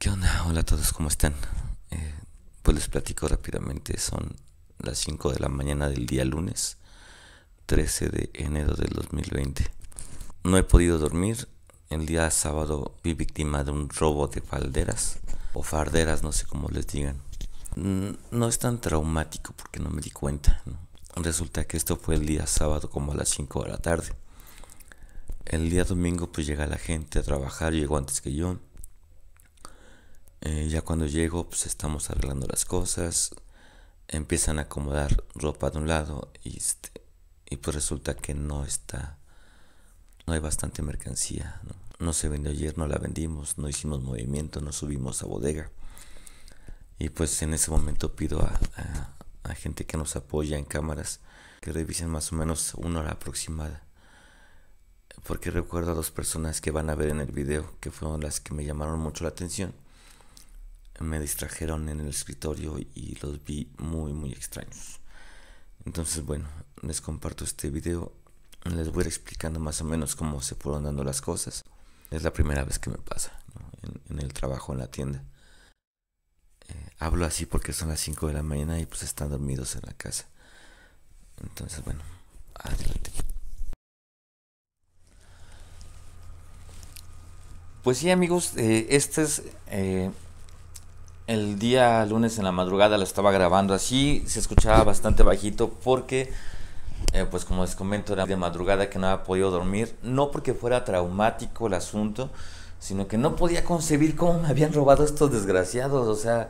¿Qué onda? Hola a todos, ¿cómo están? Eh, pues les platico rápidamente, son las 5 de la mañana del día lunes, 13 de enero del 2020. No he podido dormir, el día sábado vi víctima de un robo de falderas, o farderas, no sé cómo les digan. Mm, no es tan traumático porque no me di cuenta. Resulta que esto fue el día sábado como a las 5 de la tarde. El día domingo pues llega la gente a trabajar, llegó antes que yo eh, ya cuando llego, pues estamos arreglando las cosas. Empiezan a acomodar ropa de un lado y, este, y pues resulta que no está, no hay bastante mercancía. ¿no? se vendió ayer, no la vendimos, no hicimos movimiento, no subimos a bodega. Y pues en ese momento pido a, a, a, gente que nos apoya en cámaras que revisen más o menos una hora aproximada. Porque recuerdo a dos personas que van a ver en el video, que fueron las que me llamaron mucho la atención me distrajeron en el escritorio y los vi muy muy extraños. Entonces bueno, les comparto este video, les voy a ir explicando más o menos cómo se fueron dando las cosas. Es la primera vez que me pasa en, el trabajo, en la tienda. Eh, hablo así porque son las 5 de la mañana y pues están dormidos en la casa. Entonces bueno, adelante. Pues sí amigos, eh, este es... Eh, el día lunes en la madrugada lo estaba grabando así, se escuchaba bastante bajito porque, eh, pues como les comento, era de madrugada que no había podido dormir, no porque fuera traumático el asunto, sino que no podía concebir cómo me habían robado estos desgraciados, o sea,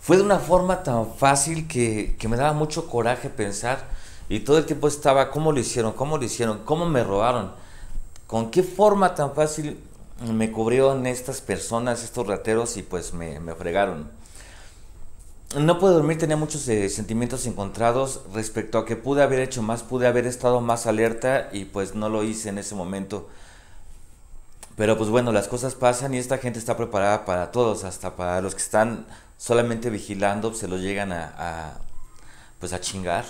fue de una forma tan fácil que, que me daba mucho coraje pensar y todo el tiempo estaba, ¿cómo lo hicieron? ¿Cómo lo hicieron? ¿Cómo me robaron? ¿Con qué forma tan fácil me cubrieron estas personas, estos rateros, y pues me, me fregaron. No pude dormir, tenía muchos eh, sentimientos encontrados respecto a que pude haber hecho más, pude haber estado más alerta y pues no lo hice en ese momento. Pero pues bueno, las cosas pasan y esta gente está preparada para todos, hasta para los que están solamente vigilando, pues se los llegan a, pues a chingar,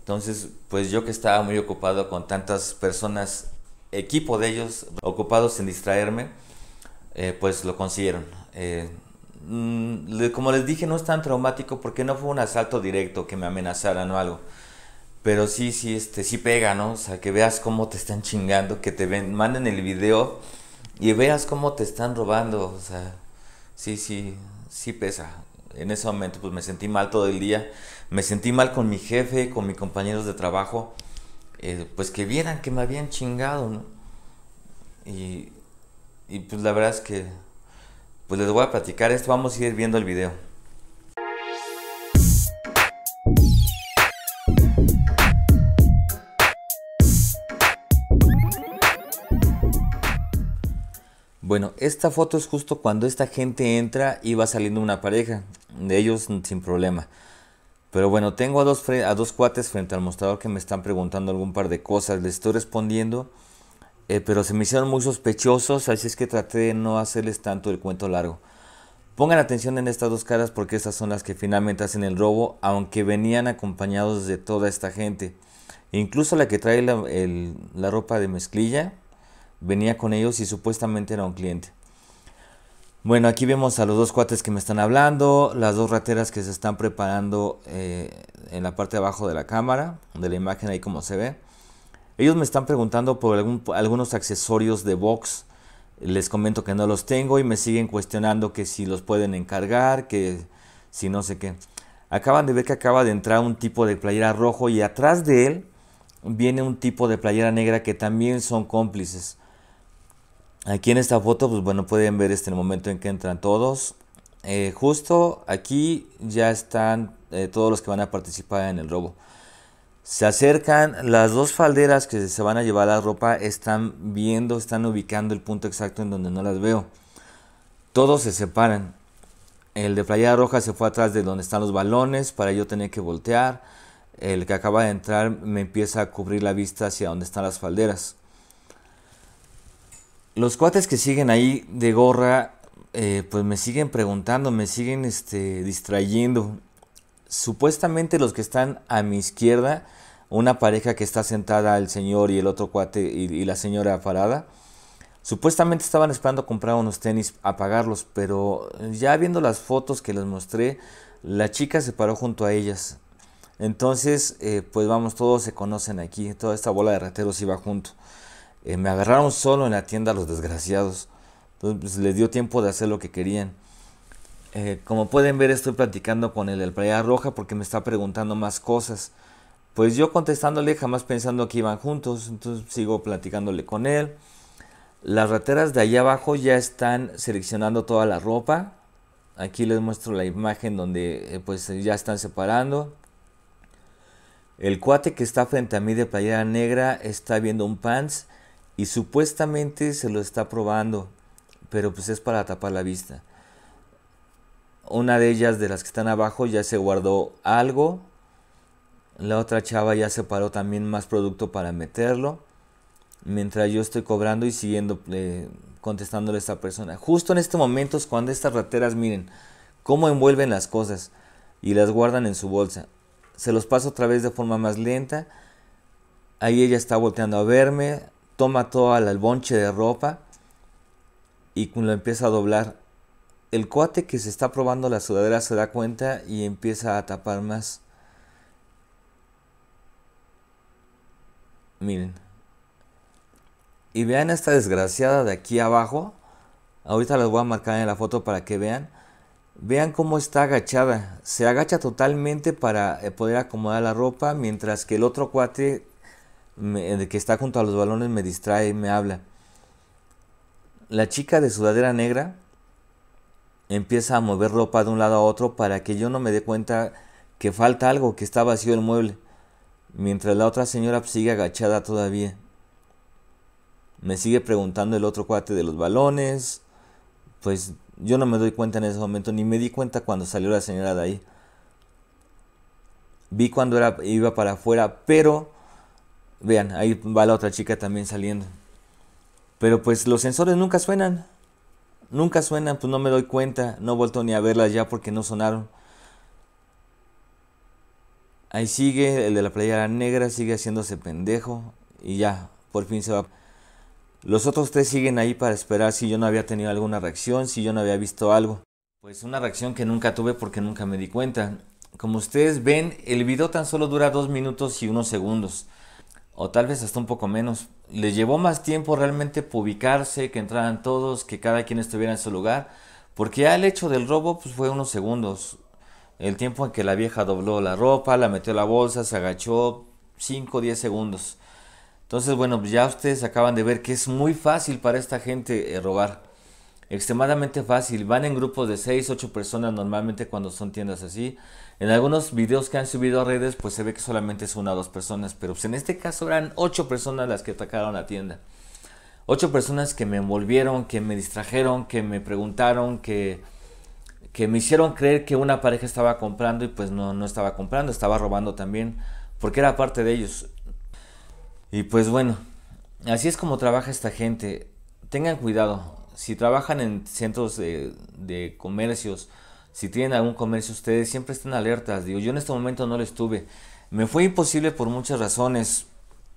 Entonces, pues yo que estaba muy ocupado con tantas personas equipo de ellos ocupados en distraerme, eh, pues lo consiguieron. Eh, mm, como les dije, no es tan traumático porque no fue un asalto directo que me amenazaran o algo. Pero sí, sí, este, sí pega, ¿no? O sea, que veas cómo te están chingando, que te ven, manden el video y veas cómo te están robando. O sea, sí, sí, sí pesa. En ese momento, pues me sentí mal todo el día. Me sentí mal con mi jefe, con mis compañeros de trabajo. Eh, pues que vieran que me habían chingado, Y, y pues la verdad es que, pues les voy a platicar esto, vamos a ir viendo el video. Bueno, esta foto es justo cuando esta gente entra y va saliendo una pareja, de ellos sin problema. Pero bueno, tengo a dos, a dos cuates frente al mostrador que me están preguntando algún par de cosas. Les estoy respondiendo, eh, pero se me hicieron muy sospechosos, así es que traté de no hacerles tanto el cuento largo. Pongan atención en estas dos caras porque estas son las que finalmente hacen el robo, aunque venían acompañados de toda esta gente. Incluso la que trae la ropa de mezclilla venía con ellos y supuestamente era un cliente. Bueno, aquí vemos a los dos cuates que me están hablando, las dos rateras que se están preparando eh, en la parte de abajo de la cámara, de la imagen ahí como se ve. Ellos me están preguntando por algunos accesorios de box. Les comento que no los tengo y me siguen cuestionando que si los pueden encargar, que si no sé qué. Acaban de ver que acaba de entrar un tipo de playera rojo y atrás de él viene un tipo de playera negra que también son cómplices. Aquí en esta foto, pues bueno, pueden ver este momento en que entran todos. Eh, justo aquí ya están eh, todos los que van a participar en el robo. Se acercan, las dos falderas que se van a llevar la ropa están viendo, están ubicando el punto exacto en donde no las veo. Todos se separan. El de Playa Roja se fue atrás de donde están los balones para yo tener que voltear. El que acaba de entrar me empieza a cubrir la vista hacia donde están las falderas los cuates que siguen ahí de gorra, eh, pues me siguen preguntando, me siguen este, distrayendo. Supuestamente los que están a mi izquierda, una pareja que está sentada, el señor y el otro cuate y, la señora parada, supuestamente estaban esperando comprar unos tenis a pagarlos, pero ya viendo las fotos que les mostré, la chica se paró junto a ellas. Entonces, eh, pues vamos, todos se conocen aquí, toda esta bola de rateros iba junto. Eh, me agarraron solo en la tienda los desgraciados. Entonces le pues, les dio tiempo de hacer lo que querían. Eh, como pueden ver estoy platicando con el del Playa Roja porque me está preguntando más cosas. Pues yo contestándole jamás pensando que iban juntos. Entonces sigo platicándole con él. Las rateras de allá abajo ya están seleccionando toda la ropa. Aquí les muestro la imagen donde eh, pues ya están separando. El cuate que está frente a mí de playera negra está viendo un pants y supuestamente se lo está probando, pero pues es para tapar la vista. Una de ellas, de las que están abajo, ya se guardó algo. La otra chava ya separó también más producto para meterlo. Mientras yo estoy cobrando y siguiendo eh, contestándole a esta persona. Justo en este momento es cuando estas rateras miren cómo envuelven las cosas y las guardan en su bolsa. Se los paso otra vez de forma más lenta. Ahí ella está volteando a verme, toma todo la albonche de ropa y lo empieza a doblar. El cuate que se está probando la sudadera se da cuenta y empieza a tapar más. Miren. Y vean esta desgraciada de aquí abajo. Ahorita las voy a marcar en la foto para que vean. Vean cómo está agachada. Se agacha totalmente para eh, poder acomodar la ropa. Mientras que el otro cuate el que está junto a los balones me distrae, y me habla. La chica de sudadera negra empieza a mover ropa de un lado a otro para que yo no me dé cuenta que falta algo, que está vacío el mueble, mientras la otra señora sigue agachada todavía. Me sigue preguntando el otro cuate de los balones, pues yo no me doy cuenta en ese momento, ni me di cuenta cuando salió la señora de ahí. Vi cuando iba para afuera, pero Vean, ahí va la otra chica también saliendo. Pero pues los sensores nunca suenan. Nunca suenan, pues no me doy cuenta. No he vuelto ni a verlas ya porque no sonaron. Ahí sigue, el de la playera negra sigue haciéndose pendejo. Y ya, por fin se va. Los otros tres siguen ahí para esperar si yo no había tenido alguna reacción, si yo no había visto algo. Pues una reacción que nunca tuve porque nunca me di cuenta. Como ustedes ven, el video tan solo dura dos minutos y unos segundos o tal vez hasta un poco menos. Le llevó más tiempo realmente publicarse, que entraran todos, que cada quien estuviera en su lugar, porque ya el hecho del robo pues, fue unos segundos. El tiempo en que la vieja dobló la ropa, la metió la bolsa, se agachó, 5 o 10 segundos. Entonces, bueno, pues, ya ustedes acaban de ver que es muy fácil para esta gente eh, robar extremadamente fácil. Van en grupos de 6, 8 personas normalmente cuando son tiendas así. En algunos videos que han subido a redes, pues se ve que solamente es una o dos personas, pero pues, en este caso eran 8 personas las que atacaron la tienda. 8 personas que me envolvieron, que me distrajeron, que me preguntaron, que, que me hicieron creer que una pareja estaba comprando y pues no, no estaba comprando, estaba robando también, porque era parte de ellos. Y pues bueno, así es como trabaja esta gente. Tengan cuidado, si trabajan en centros de, comercios, si tienen algún comercio, ustedes siempre estén alertas. Digo, yo en este momento no lo estuve. Me fue imposible por muchas razones.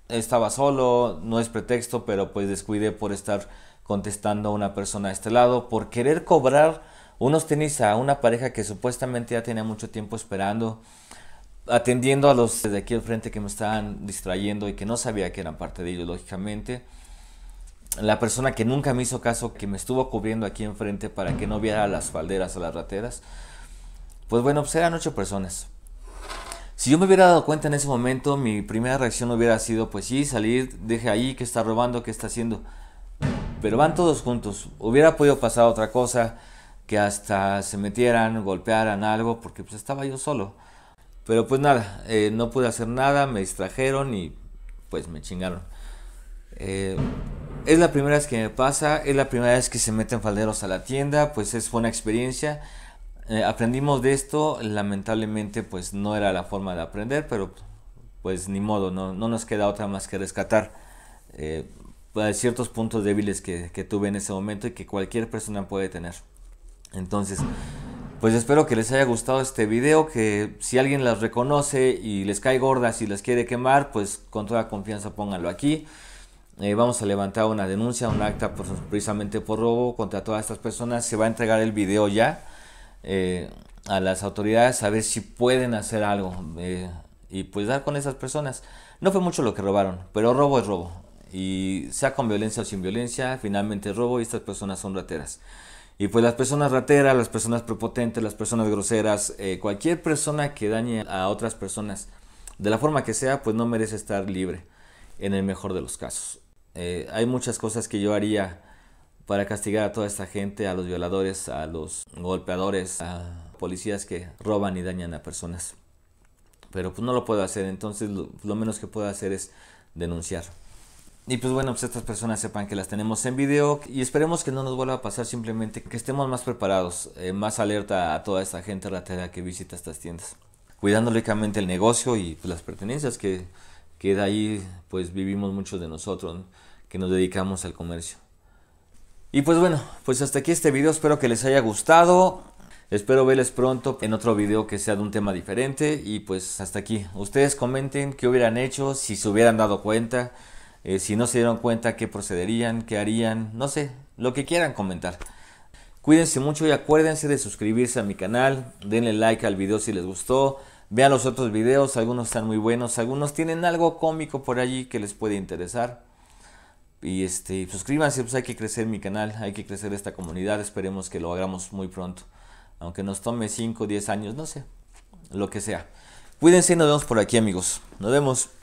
Estaba solo, no es pretexto, pero pues descuidé por estar contestando a una persona de este lado, por querer cobrar unos tenis a una pareja que supuestamente ya tenía mucho tiempo esperando, atendiendo a los de aquí al frente que me estaban distrayendo y que no sabía que eran parte de ellos, lógicamente la persona que nunca me hizo caso, que me estuvo cubriendo aquí enfrente para que no viera las falderas o las rateras, pues bueno, pues eran ocho personas. Si yo me hubiera dado cuenta en ese momento, mi primera reacción hubiera sido, pues sí, salir, deje ahí, que está robando, que está haciendo. Pero van todos juntos. Hubiera podido pasar otra cosa, que hasta se metieran, golpearan algo, porque pues estaba yo solo. Pero pues nada, eh, no pude hacer nada, me distrajeron y pues me chingaron. Eh, es la primera vez que me pasa, es la primera vez que se meten falderos a la tienda, pues es buena experiencia. Eh, aprendimos de esto, lamentablemente pues no era la forma de aprender, pero pues ni modo, no, nos queda otra más que rescatar eh, ciertos puntos débiles que, que tuve en ese momento y que cualquier persona puede tener. Entonces, pues espero que les haya gustado este video, que si alguien las reconoce y les cae gordas y las quiere quemar, pues con toda confianza pónganlo aquí. Eh, vamos a levantar una denuncia, un acta precisamente por robo contra todas estas personas. Se va a entregar el video ya eh, a las autoridades a ver si pueden hacer algo eh, y pues dar con esas personas. No fue mucho lo que robaron, pero robo es robo. Y sea con violencia o sin violencia, finalmente robo y estas personas son rateras. Y pues las personas rateras, las personas prepotentes, las personas groseras, cualquier persona que dañe a otras personas de la forma que sea, pues no merece estar libre en el mejor de los casos. Eh, hay muchas cosas que yo haría para castigar a toda esta gente, a los violadores, a los golpeadores, a policías que roban y dañan a personas. Pero pues no lo puedo hacer, entonces lo, menos que puedo hacer es denunciar. Y pues bueno, pues estas personas sepan que las tenemos en video y esperemos que no nos vuelva a pasar simplemente que estemos más preparados, eh, más alerta a toda esta gente ratera que visita estas tiendas, cuidando lógicamente el negocio y pues, las pertenencias que que de ahí pues vivimos muchos de nosotros que nos dedicamos al comercio. Y pues bueno, pues hasta aquí este video, espero que les haya gustado. Espero verles pronto en otro video que sea de un tema diferente y pues hasta aquí. Ustedes comenten qué hubieran hecho, si se hubieran dado cuenta, eh, si no se dieron cuenta, qué procederían, qué harían, no sé, lo que quieran comentar. Cuídense mucho y acuérdense de suscribirse a mi canal, denle like al video si les gustó, Vean los otros videos, algunos están muy buenos, algunos tienen algo cómico por allí que les puede interesar. Y este, suscríbanse, pues hay que crecer mi canal, hay que crecer esta comunidad, esperemos que lo hagamos muy pronto. Aunque nos tome 5, 10 años, no sé, lo que sea. Cuídense y nos vemos por aquí amigos. Nos vemos.